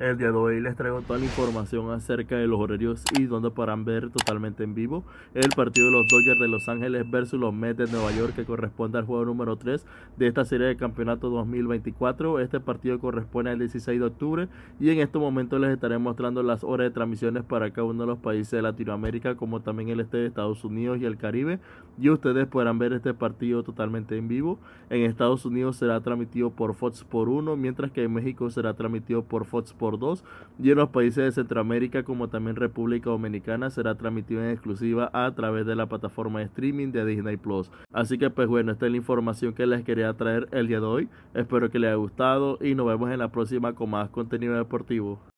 El día de hoy les traigo toda la información acerca de los horarios y donde podrán ver totalmente en vivo el partido de los Dodgers de Los Ángeles versus los Mets de Nueva York que corresponde al juego número 3 de esta serie de campeonato 2024. Este partido corresponde al 16 de octubre y en este momento les estaré mostrando las horas de transmisiones para cada uno de los países de Latinoamérica como también el este de Estados Unidos y el Caribe y ustedes podrán ver este partido totalmente en vivo. En Estados Unidos será transmitido por Fox por 1 mientras que en México será transmitido por Fox por dos y en los países de Centroamérica como también República Dominicana será transmitido en exclusiva a través de la plataforma de streaming de Disney Plus. Así que pues bueno, esta es la información que les quería traer el día de hoy. Espero que les haya gustado y nos vemos en la próxima con más contenido deportivo.